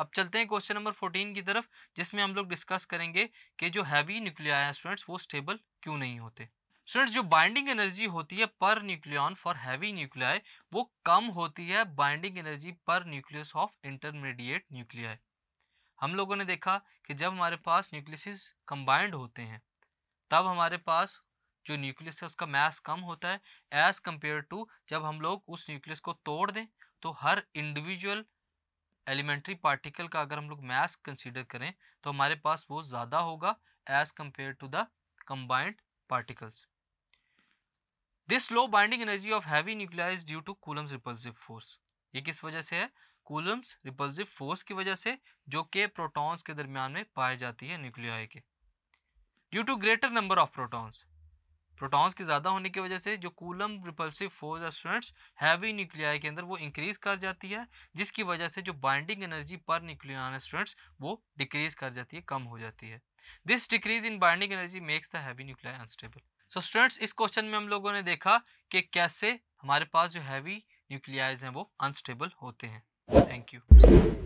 अब चलते हैं क्वेश्चन नंबर फोर्टीन की तरफ जिसमें हम लोग डिस्कस करेंगे कि जो हैवी न्यूक्लिया है स्टूडेंट्स वो स्टेबल क्यों नहीं होते स्टूडेंट्स जो बाइंडिंग एनर्जी होती है per nucleon for heavy nuclei वो कम होती है binding energy per nucleus of intermediate nuclei हम लोगों ने देखा कि जब हमारे पास न्यूक्लियसिस कंबाइंड होते हैं तब हमारे पास जो न्यूक्लियस है उसका मैस कम होता है एज कम्पेयर टू जब हम लोग उस न्यूक्लियस को तोड़ दें तो हर इंडिविजुअल एलिमेंट्री पार्टिकल का अगर हम लोग मैस कंसिडर करें तो हमारे पास वो ज़्यादा होगा as compared to the combined particles this low binding energy of heavy nuclei due to Coulomb's repulsive force ये किस वजह से है कूलम्स रिपल्सिव फोर्स की वजह से जो के प्रोटॉन्स के दरमियान में पाए जाती है न्यूक्लिया के due to greater number of protons protons के ज़्यादा होने की वजह से जो कूलम रिपल्सिव फोर्स है स्टूडेंट्स हैवी न्यूक्लियाई के अंदर वो इंक्रीज कर जाती है जिसकी वजह से जो binding energy per nucleon students वो डिक्रीज कर जाती है कम हो जाती है this decrease in binding energy makes the heavy nuclei unstable so students इस क्वेश्चन में हम लोगों ने देखा कि कैसे हमारे पास जो हैवी न्यूक्लियाइज हैं वो अनस्टेबल होते हैं थैंक यू